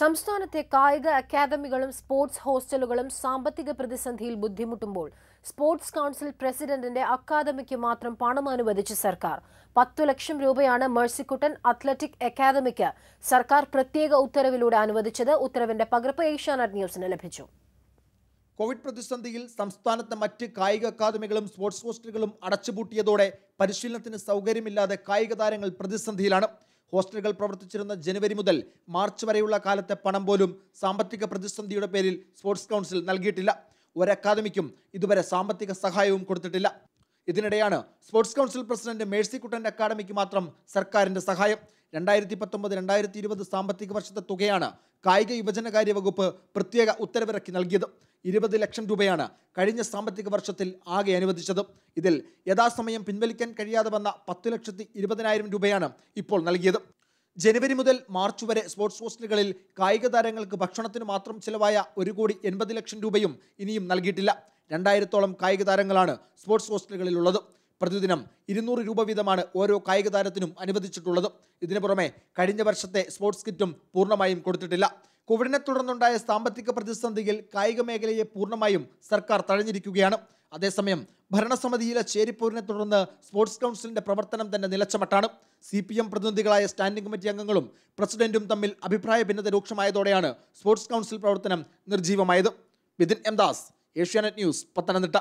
സംസ്ഥാനത്തെ കായിക അക്കാദമികളും സ്പോർട്സ് ഹോസ്റ്റലുകളും സാമ്പത്തിക പ്രതിസന്ധിയിൽ ബുദ്ധിമുട്ടുമ്പോൾ സ്പോർട്സ് കൗൺസിൽ പ്രസിഡന്റിന്റെ അക്കാദമിക്ക് മാത്രം പണം അനുവദിച്ച് സർക്കാർ പത്തു ലക്ഷം രൂപയാണ് മേഴ്സിക്കുട്ടൻ അത്ലറ്റിക് അക്കാദമിക്ക് സർക്കാർ പ്രത്യേക ഉത്തരവിലൂടെ അനുവദിച്ചത് ഉത്തരവിന്റെ പകർപ്പ് ഏഷ്യാനെറ്റ് ന്യൂസിന് ലഭിച്ചു കോവിഡ് പ്രതിസന്ധിയിൽ സംസ്ഥാനത്തെ മറ്റ് കായിക അക്കാദമികളും സ്പോർട്സ് ഹോസ്റ്റലുകളും അടച്ചുപൂട്ടിയതോടെ പരിശീലനത്തിന് സൗകര്യമില്ലാതെ കായിക താരങ്ങൾ പ്രതിസന്ധിയിലാണ് ഹോസ്റ്റലുകൾ പ്രവർത്തിച്ചിരുന്ന ജനുവരി മുതൽ മാർച്ച് വരെയുള്ള കാലത്തെ പണം പോലും സാമ്പത്തിക പ്രതിസന്ധിയുടെ പേരിൽ സ്പോർട്സ് കൗൺസിൽ നൽകിയിട്ടില്ല ഒരു അക്കാദമിക്കും ഇതുവരെ സാമ്പത്തിക സഹായവും കൊടുത്തിട്ടില്ല ഇതിനിടെയാണ് സ്പോർട്സ് കൗൺസിൽ പ്രസിഡന്റ് മേഴ്സിക്കുട്ടൻ്റെ അക്കാദമിക്ക് മാത്രം സർക്കാരിൻ്റെ സഹായം രണ്ടായിരത്തി പത്തൊമ്പത് രണ്ടായിരത്തി ഇരുപത് സാമ്പത്തിക വർഷത്തെ തുകയാണ് കായിക യുവജനകാര്യ വകുപ്പ് പ്രത്യേക ഉത്തരവിറക്കി നൽകിയത് ഇരുപത് ലക്ഷം രൂപയാണ് കഴിഞ്ഞ സാമ്പത്തിക വർഷത്തിൽ ആകെ അനുവദിച്ചത് ഇതിൽ യഥാസമയം പിൻവലിക്കാൻ കഴിയാതെ വന്ന പത്ത് ലക്ഷത്തി ഇരുപതിനായിരം രൂപയാണ് ഇപ്പോൾ നൽകിയത് ജനുവരി മുതൽ മാർച്ച് വരെ സ്പോർട്സ് ഹോസ്റ്റലുകളിൽ കായിക താരങ്ങൾക്ക് ഭക്ഷണത്തിന് മാത്രം ചിലവായ ഒരു കോടി എൺപത് ലക്ഷം രൂപയും ഇനിയും നൽകിയിട്ടില്ല രണ്ടായിരത്തോളം കായിക താരങ്ങളാണ് സ്പോർട്സ് ഹോസ്റ്റലുകളിലുള്ളത് പ്രതിദിനം ഇരുന്നൂറ് രൂപ വീതമാണ് ഓരോ കായിക താരത്തിനും അനുവദിച്ചിട്ടുള്ളത് ഇതിനു പുറമെ കഴിഞ്ഞ വർഷത്തെ സ്പോർട്സ് കിറ്റും പൂർണ്ണമായും കൊടുത്തിട്ടില്ല കോവിഡിനെ തുടർന്നുണ്ടായ സാമ്പത്തിക പ്രതിസന്ധിയിൽ കായിക മേഖലയെ പൂർണ്ണമായും സർക്കാർ തഴഞ്ഞിരിക്കുകയാണ് അതേസമയം ഭരണസമിതിയിലെ ചേരിപ്പോരിനെ തുടർന്ന് സ്പോർട്സ് കൗൺസിലിന്റെ പ്രവർത്തനം തന്നെ നിലച്ചമട്ടാണ് സി പി എം പ്രതിനിധികളായ സ്റ്റാൻഡിംഗ് കമ്മിറ്റി അംഗങ്ങളും പ്രസിഡന്റും തമ്മിൽ അഭിപ്രായ ഭിന്നത രൂക്ഷമായതോടെയാണ് സ്പോർട്സ് കൗൺസിൽ പ്രവർത്തനം നിർജീവമായത് വിതിൻ എം ദാസ് ഏഷ്യാനെറ്റ് ന്യൂസ് പത്തനംതിട്ട